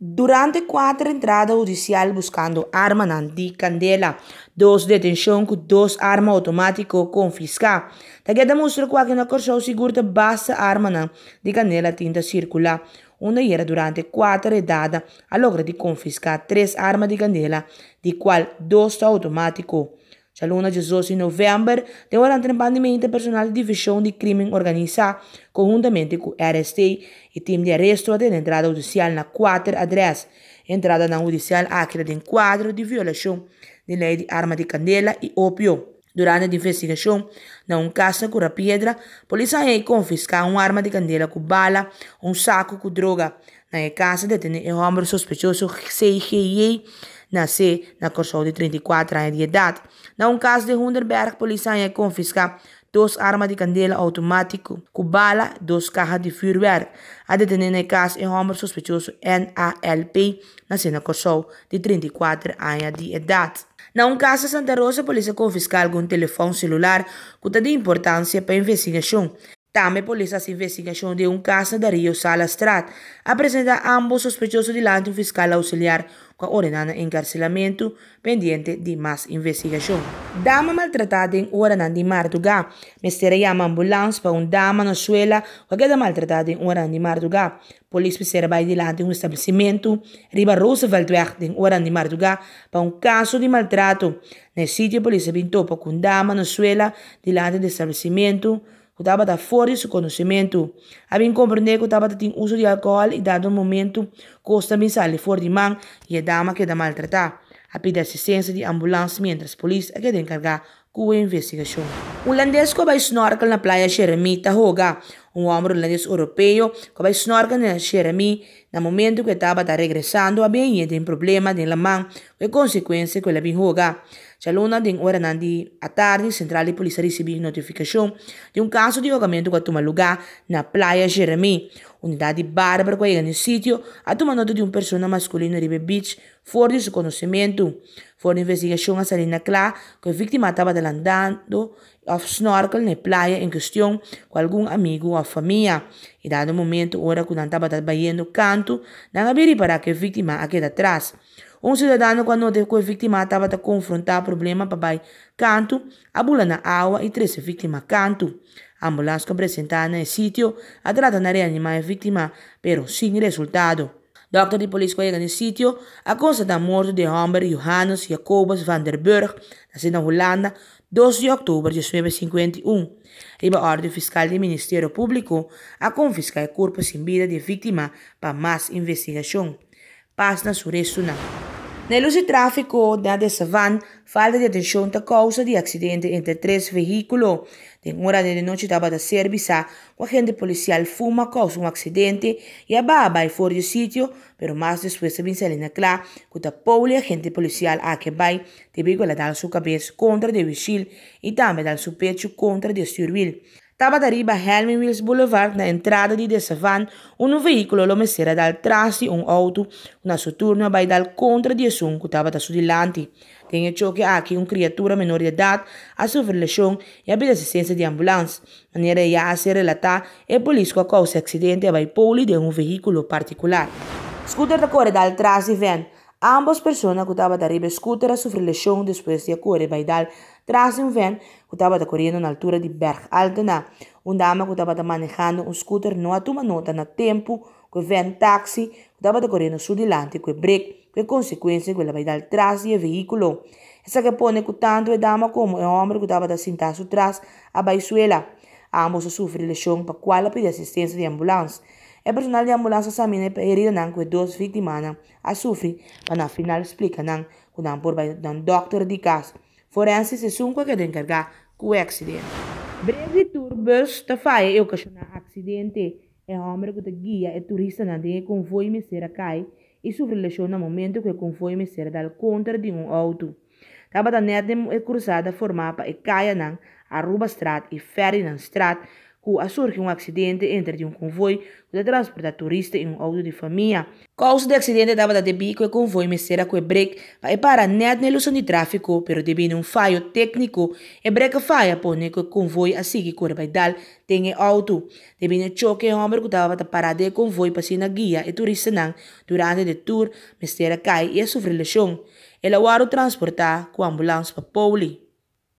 Durante cuatro entradas judiciales buscando arma di Candela, dos detención con dos armas automático confisca. Tagia demonstra qua che non accorciò sicuro che bassa arma di Candela tinta circula. Una iera durante quattro redada logra di confisca tres armas di Candela, di qual dos automatico. Cea 18 de novembro, tem de ora personal de divisão de crime organizado conjuntamente com o RST e time de arresto de entrada judicial na 4 adres, entrada na judicial acre de quadro de violação de lei de arma de candela e opio. Durante a investigação, na um caso com a pedra, a polícia confiscou uma arma de candela com bala, um saco com droga. Na casa, detém o homem suspeitoso CGI nascer na Corção de 34 anos de idade. Na um caso de Hunderberg, a polícia confisca dois armas de candela automático, com bala, duas caixas de furwerk. A detenida no caso é um homem suspeitoso NALP, nascido na Corção de 34 anos de idade. Na um caso de Santa Rosa, a polícia confisca algum telefone celular que tem importância para a investigação. Também polícia se investigação de um caso da Rio Sala apresenta ambos suspeitosos de um fiscal auxiliar con ordenada encarcelamento pendente de mais investigação. Dama maltratada em Oranan de Martuga. Mestre llama ambulância para um dama na suela qualquer maltratada em Oranan de Martuga. Polícia observa lá de um estabelecimento, riba Roosevelt Weg, em Oranan de Martuga, para um caso de maltrato. Nesse sítio, a polícia pintou para um dama na suela de um estabelecimento. O Tabata fora seu conhecimento. A mim compreender que o Tabata tem uso de álcool e dado um momento, custa sair fora de mão e a dama queda maltratada. A pedir assistência de ambulância mientras a polícia queda encargar com a investigação. O holandês que vai snorkel na praia Xeremita roga um homem holandês europeu que vai snorken na Jeremy no momento que estava tá regressando a bem tem problema de mão e consequência que ele bem joga. Já luna tem hora na à tarde, central de polícia recebeu notificação de um caso de jogamento que tomou lugar na praia Jeremy. Unidade bárbara que chega no sítio a tomar nota de uma pessoa masculina de Beach fora de seu conhecimento. Foi de investigação a Salina clá, que a vítima estava andando of snorkel na playa em questão com algum amigo ou família. E dado momento, ora quando estava batendo canto, não abri para que a vítima aqui atrás. Um cidadão, quando notou que a vítima estava a confrontar problema para canto, abula na água e três vítimas canto. A ambulância apresentada no sítio, a trata de reanimar a vítima, mas sem resultado. Doctor de polícia kwam no sítio A consta da morte de Homer Johannes Jacobus van der Burg, dat is Holanda, 12 de outubro de 1951, sob a ordem fiscal do Ministério Público, a confiscar corpo sem vida de vítima para mais investigação. Paz na sua tráfico traffico da Savan, falta de atención a causa de accidente entre tres vehículos. De hora de noche estaba da servisa, un agente policial fuma causa un accidente y ababa y for del sitio, pero más después se vince en clara que agente policial a que vai la dar su cabeza contra de vehículo y también dar su pecho contra de survil. Tava da riba Helmingwills Boulevard, na entrada de dessa um veículo lomecera dal trás um auto, na sua turno vai dar contra de um que estava da sua delante. Tem choque aqui uma criatura menor de idade, a sofrer lesão e a assistência de ambulância. Maneira já a ser relatada, a polícia causa acidente vai poli de um veículo particular. Scooter da corre dal trás e vem. Ambas personas que estaban arriba de scooter sufrieron lesión después de correr baidal tras un van que estaba corriendo en altura de Berg Altena. Un dama que estaba manejando un scooter no tomó nota en el tiempo que van taxi que estaba corriendo su delante que break, que consecuencia que la baidal tras del vehículo. Esa que pone que tanto el dama como el hombre que estaba sentado atrás a Baizuela. Ambos sufrieron lesión para cual pide asistencia de ambulancia. È personal de ambulância samine per erida nan que dos victimana a ah, sofrer, mas na final explica nan cu nan por bai dan doctor de cas. Forense se sunque que den carga o acidente. Breve turbos bus ta fai eu cachona accidente. É eh, eh. eh, homem que te guia e turista na foi convoi mesera cai e sofre lesão no momento que o convoi mesera dal contra de um auto. Taba da net de cruzada formapa e caia não arruba Strat e na Strat rua surge um acidente entre de um convoi de transportar turista e um auto de família. Causa do acidente dava de bico e convoi mexera com o break para para net na ilusão de tráfico, pero devido a um falho técnico, o break falha por né, que o convoi a seguir curva e dal tem auto. Devido choque, o homem que estava parado de convoi para na guia e turista não, durante o tour, mexera cai e sofre lesão. Ele o transportar com ambulância para Pauli.